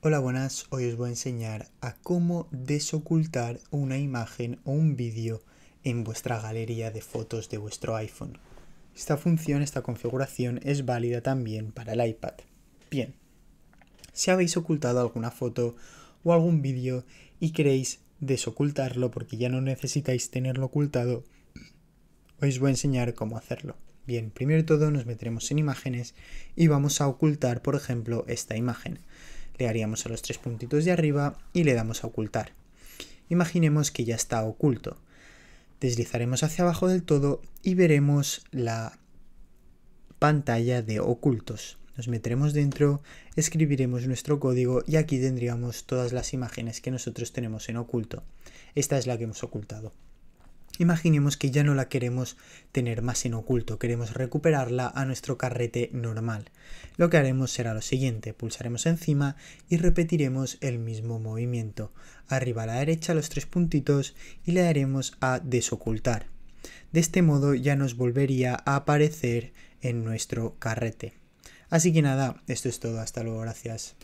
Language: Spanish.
Hola buenas, hoy os voy a enseñar a cómo desocultar una imagen o un vídeo en vuestra galería de fotos de vuestro iPhone. Esta función, esta configuración es válida también para el iPad. Bien, si habéis ocultado alguna foto o algún vídeo y queréis desocultarlo porque ya no necesitáis tenerlo ocultado, os voy a enseñar cómo hacerlo. Bien, primero todo nos metremos en imágenes y vamos a ocultar, por ejemplo, esta imagen le haríamos a los tres puntitos de arriba y le damos a ocultar. Imaginemos que ya está oculto. Deslizaremos hacia abajo del todo y veremos la pantalla de ocultos. Nos meteremos dentro, escribiremos nuestro código y aquí tendríamos todas las imágenes que nosotros tenemos en oculto. Esta es la que hemos ocultado. Imaginemos que ya no la queremos tener más en oculto, queremos recuperarla a nuestro carrete normal. Lo que haremos será lo siguiente, pulsaremos encima y repetiremos el mismo movimiento. Arriba a la derecha los tres puntitos y le daremos a desocultar. De este modo ya nos volvería a aparecer en nuestro carrete. Así que nada, esto es todo, hasta luego, gracias.